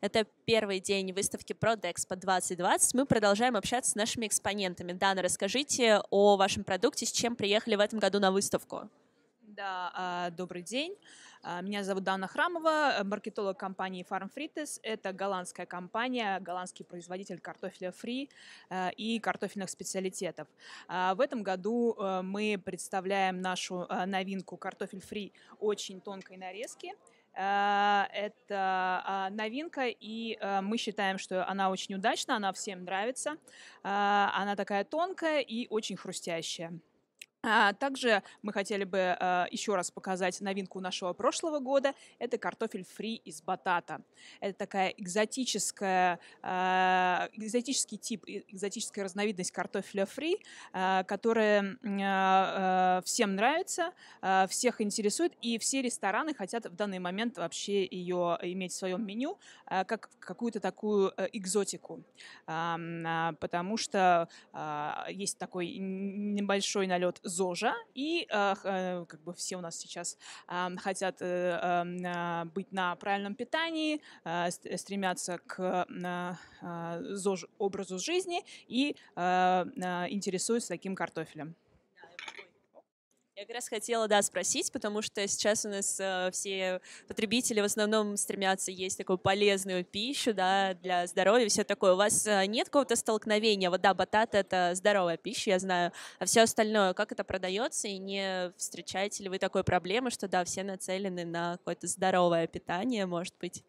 Это первый день выставки ProDexpo 2020. Мы продолжаем общаться с нашими экспонентами. Дана, расскажите о вашем продукте, с чем приехали в этом году на выставку. Да, а, добрый день. А, меня зовут Дана Храмова, э, маркетолог компании Farm Frites. Это голландская компания, голландский производитель картофеля фри э, и картофельных специалитетов. А, в этом году э, мы представляем нашу новинку картофель фри очень тонкой нарезки – Э, это а, новинка, и э, мы считаем, что она очень удачна, она всем нравится. Э, она такая тонкая и очень хрустящая. А также мы хотели бы э, еще раз показать новинку нашего прошлого года. Это картофель фри из батата. Это такая экзотическая, э, экзотический тип, экзотическая разновидность картофеля фри, э, которая э, э, всем нравится, э, всех интересует, и все рестораны хотят в данный момент вообще ее иметь в своем меню э, как какую-то такую э, экзотику, э, потому что э, есть такой небольшой налет ЗОЖа, и а, э, как бы все у нас сейчас а, хотят э, а, быть на правильном питании, э, стремятся к образу жизни и интересуются таким картофелем. Я как раз хотела, да, спросить, потому что сейчас у нас э, все потребители в основном стремятся есть такую полезную пищу, да, для здоровья, все такое. У вас э, нет какого-то столкновения? Вот да, батат — это здоровая пища, я знаю, а все остальное, как это продается, и не встречаете ли вы такой проблемы, что, да, все нацелены на какое-то здоровое питание, может быть?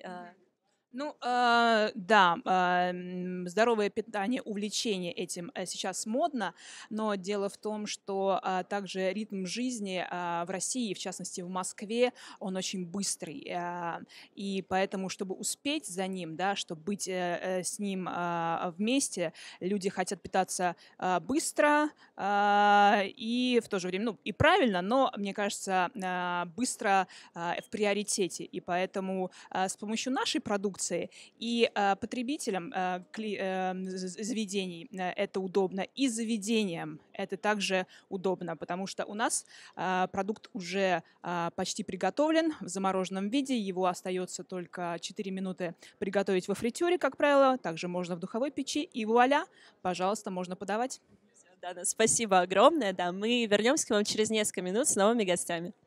Э, ну, э, да, э, здоровое питание, увлечение этим э, сейчас модно, но дело в том, что э, также ритм жизни э, в России, в частности в Москве, он очень быстрый, э, и поэтому, чтобы успеть за ним, да, чтобы быть э, э, с ним э, вместе, люди хотят питаться э, быстро э, и в то же время, ну, и правильно, но, мне кажется, э, быстро э, в приоритете, и поэтому э, с помощью нашей продукции продукции. И а, потребителям а, а, заведений это удобно, и заведениям это также удобно, потому что у нас продукт уже почти приготовлен в замороженном виде, его остается только 4 минуты приготовить во фритюре, как правило, также можно в духовой печи, и вуаля, пожалуйста, можно подавать. Да, спасибо огромное. Да, мы вернемся к вам через несколько минут с новыми гостями.